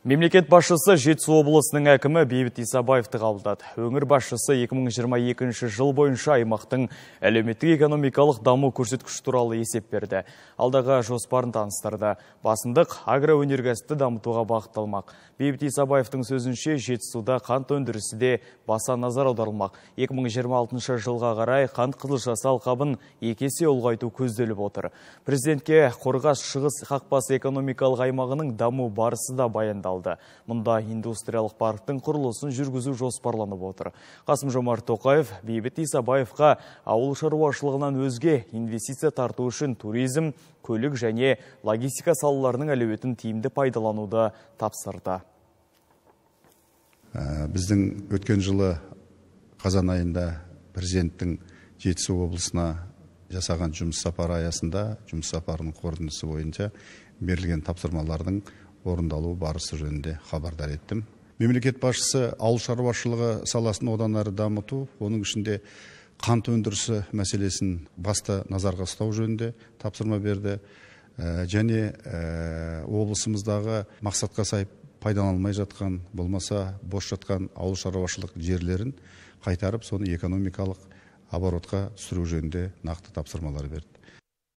Мемлекет басшысы Жетсу облысының әкімі Бейбіт Исабаевты қабылдады. Өңір басшысы 2022 жыл бойынша аймақтың әлеуметтік экономикалық даму көрсеткіш туралы есеп берді. Алдағы жоспарын таныстырды. Басындық агроөнеркәсіпті дамытуға бағытталмақ. Бейбіт Исабаевтың сөзінше Жетісуда қант өндірісі де баса назар аударылмақ. 2026 жылға қарай қант қызылшасы алқабын екі есе ұлғайту көзделіп отыр. Президентке Қорғас Шығыс қақпасы экономикалық аймағының даму барысы да баяндалды аяқталды мұнда индустриялық парктың құрылысын жүргізу жоспарланып отыр қасым жомарт тоқаев бейбіт исабаевқа ауыл шаруашылығынан өзге инвестиция тарту үшін туризм көлік және логистика салаларының әлеуетін тиімді пайдалануды тапсырды ә, біздің өткен жылы қазан айында президенттің жетісу облысына жасаған жұмыс сапары аясында жұмыс сапарының қорытындысы бойынша берілген тапсырмалардың орындалу барысы жөнінде хабардар еттім мемлекет басшысы ауыл шаруашылығы саласын одан әрі дамыту оның ішінде қант өндірісі мәселесін басты назарға ұстау жөнінде тапсырма берді ә, және ә, облысымыздағы мақсатқа сай пайдаланылмай жатқан болмаса бос жатқан ауыл шаруашылық жерлерін қайтарып соны экономикалық оборотқа түсіру жөнінде нақты тапсырмалар берді